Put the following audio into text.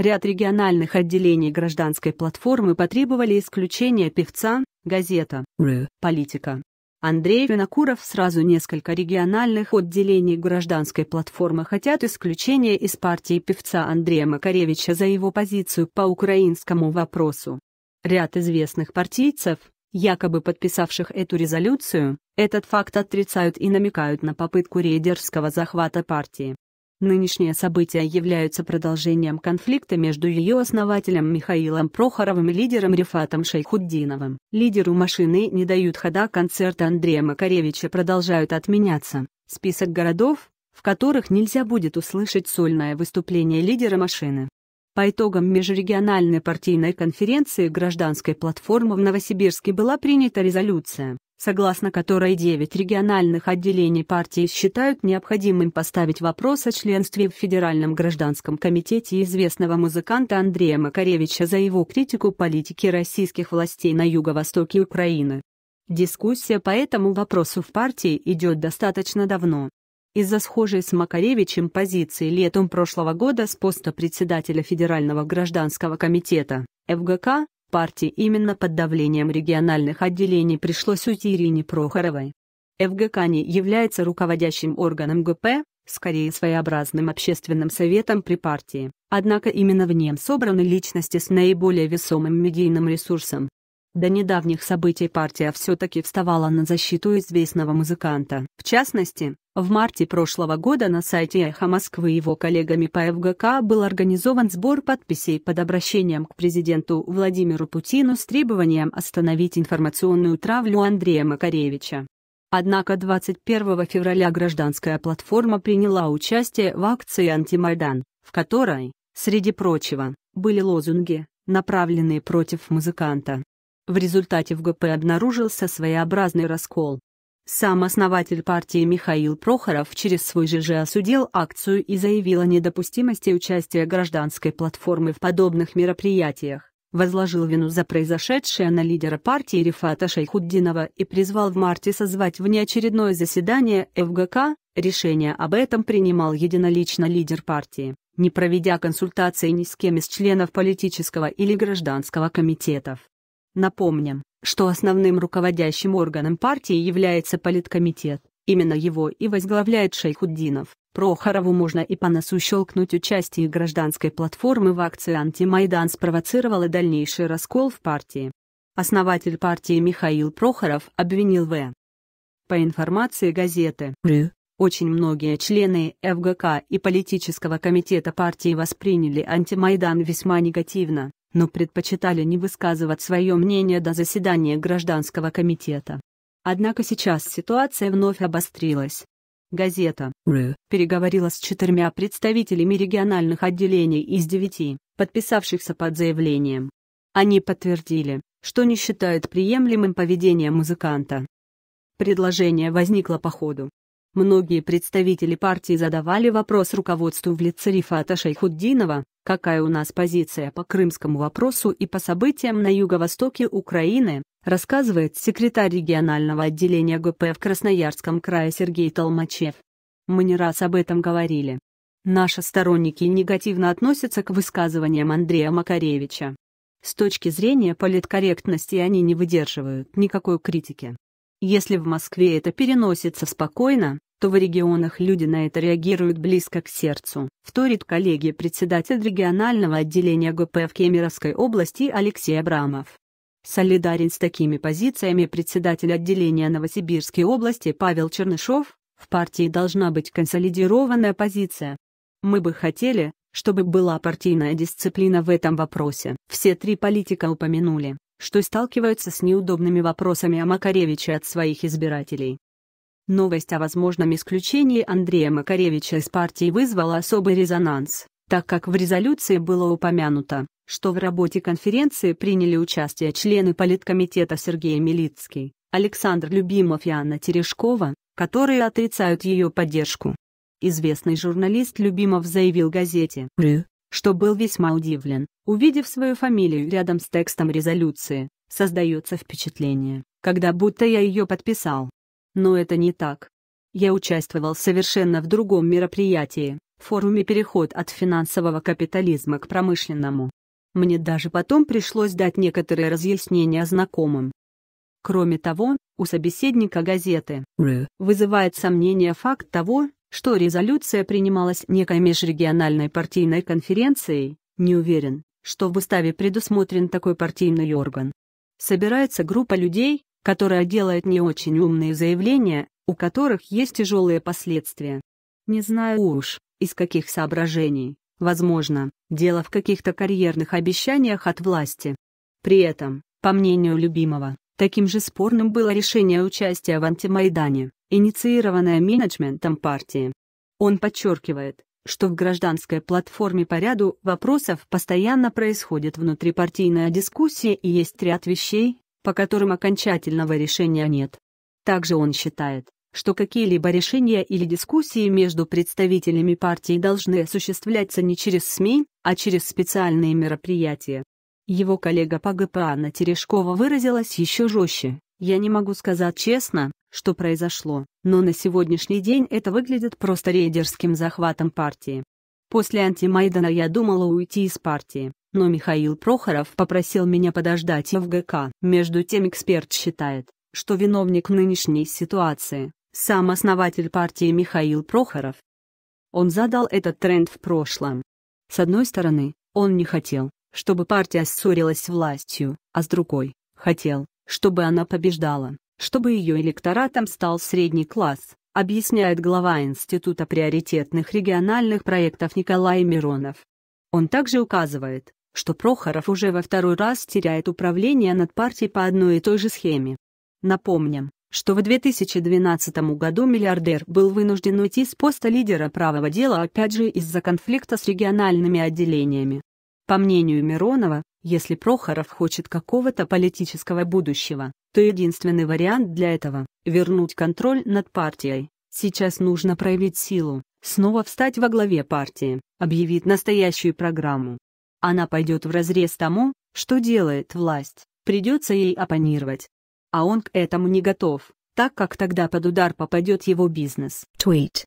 Ряд региональных отделений гражданской платформы потребовали исключения певца, газета, политика. Андрей Винокуров сразу несколько региональных отделений гражданской платформы хотят исключения из партии певца Андрея Макаревича за его позицию по украинскому вопросу. Ряд известных партийцев, якобы подписавших эту резолюцию, этот факт отрицают и намекают на попытку рейдерского захвата партии. Нынешние события являются продолжением конфликта между ее основателем Михаилом Прохоровым и лидером Рифатом Шейхуддиновым. Лидеру машины не дают хода концерта Андрея Макаревича продолжают отменяться. Список городов, в которых нельзя будет услышать сольное выступление лидера машины. По итогам межрегиональной партийной конференции гражданской платформы в Новосибирске была принята резолюция, согласно которой 9 региональных отделений партии считают необходимым поставить вопрос о членстве в Федеральном гражданском комитете известного музыканта Андрея Макаревича за его критику политики российских властей на юго-востоке Украины. Дискуссия по этому вопросу в партии идет достаточно давно. Из-за схожей с Макаревичем позиции летом прошлого года с поста председателя Федерального гражданского комитета ФГК партии именно под давлением региональных отделений пришлось уйти Ирине Прохоровой. ФГК не является руководящим органом ГП, скорее своеобразным общественным советом при партии, однако именно в нем собраны личности с наиболее весомым медийным ресурсом. До недавних событий партия все-таки вставала на защиту известного музыканта. В частности, в марте прошлого года на сайте «Эхо Москвы» его коллегами по ФГК был организован сбор подписей под обращением к президенту Владимиру Путину с требованием остановить информационную травлю Андрея Макаревича. Однако 21 февраля гражданская платформа приняла участие в акции «Антимайдан», в которой, среди прочего, были лозунги, направленные против музыканта. В результате в ГП обнаружился своеобразный раскол. Сам основатель партии Михаил Прохоров через свой ЖЖ осудил акцию и заявил о недопустимости участия гражданской платформы в подобных мероприятиях, возложил вину за произошедшее на лидера партии Рифата Шайхуддинова и призвал в марте созвать внеочередное заседание ФГК, решение об этом принимал единолично лидер партии, не проведя консультации ни с кем из членов политического или гражданского комитетов. Напомним, что основным руководящим органом партии является Политкомитет. Именно его и возглавляет Шейхуддинов. Прохорову можно и по носу щелкнуть участие гражданской платформы в акции «Антимайдан» спровоцировало дальнейший раскол в партии. Основатель партии Михаил Прохоров обвинил В. По информации газеты «Рю», очень многие члены ФГК и политического комитета партии восприняли антимайдан весьма негативно но предпочитали не высказывать свое мнение до заседания гражданского комитета. Однако сейчас ситуация вновь обострилась. Газета «Ру» переговорила с четырьмя представителями региональных отделений из девяти, подписавшихся под заявлением. Они подтвердили, что не считают приемлемым поведение музыканта. Предложение возникло по ходу. Многие представители партии задавали вопрос руководству в лице Рифата Шейхуддинова, какая у нас позиция по крымскому вопросу и по событиям на юго-востоке Украины, рассказывает секретарь регионального отделения ГП в Красноярском крае Сергей Толмачев. Мы не раз об этом говорили. Наши сторонники негативно относятся к высказываниям Андрея Макаревича. С точки зрения политкорректности они не выдерживают никакой критики. Если в Москве это переносится спокойно, то в регионах люди на это реагируют близко к сердцу. Вторит коллеги председатель регионального отделения ГП в Кемеровской области Алексей Абрамов. Солидарен с такими позициями председатель отделения Новосибирской области Павел Чернышов, в партии должна быть консолидированная позиция. Мы бы хотели, чтобы была партийная дисциплина в этом вопросе. Все три политика упомянули, что сталкиваются с неудобными вопросами о Макаревиче от своих избирателей. Новость о возможном исключении Андрея Макаревича из партии вызвала особый резонанс, так как в резолюции было упомянуто, что в работе конференции приняли участие члены Политкомитета Сергей Милицкий, Александр Любимов и Анна Терешкова, которые отрицают ее поддержку. Известный журналист Любимов заявил газете что был весьма удивлен, увидев свою фамилию рядом с текстом резолюции, создается впечатление, когда будто я ее подписал. Но это не так. Я участвовал совершенно в другом мероприятии, форуме «Переход от финансового капитализма к промышленному». Мне даже потом пришлось дать некоторые разъяснения знакомым. Кроме того, у собеседника газеты вызывает сомнение факт того, что резолюция принималась некой межрегиональной партийной конференцией, не уверен, что в уставе предусмотрен такой партийный орган. Собирается группа людей, которая делает не очень умные заявления, у которых есть тяжелые последствия. Не знаю уж, из каких соображений, возможно, дело в каких-то карьерных обещаниях от власти. При этом, по мнению любимого, таким же спорным было решение участия в антимайдане, инициированное менеджментом партии. Он подчеркивает, что в гражданской платформе по ряду вопросов постоянно происходит внутрипартийная дискуссия и есть ряд вещей, по которым окончательного решения нет. Также он считает, что какие-либо решения или дискуссии между представителями партии должны осуществляться не через СМИ, а через специальные мероприятия. Его коллега по ГП Анна Терешкова выразилась еще жестче. «Я не могу сказать честно, что произошло, но на сегодняшний день это выглядит просто рейдерским захватом партии. После антимайдана я думала уйти из партии но Михаил Прохоров попросил меня подождать в ГК. Между тем эксперт считает, что виновник нынешней ситуации – сам основатель партии Михаил Прохоров. Он задал этот тренд в прошлом. С одной стороны, он не хотел, чтобы партия ссорилась с властью, а с другой – хотел, чтобы она побеждала, чтобы ее электоратом стал средний класс, объясняет глава Института приоритетных региональных проектов Николай Миронов. Он также указывает, что Прохоров уже во второй раз теряет управление над партией по одной и той же схеме. Напомним, что в 2012 году миллиардер был вынужден уйти с поста лидера правого дела опять же из-за конфликта с региональными отделениями. По мнению Миронова, если Прохоров хочет какого-то политического будущего, то единственный вариант для этого – вернуть контроль над партией. Сейчас нужно проявить силу, снова встать во главе партии, объявить настоящую программу, она пойдет вразрез тому, что делает власть, придется ей оппонировать. А он к этому не готов, так как тогда под удар попадет его бизнес. Tweet.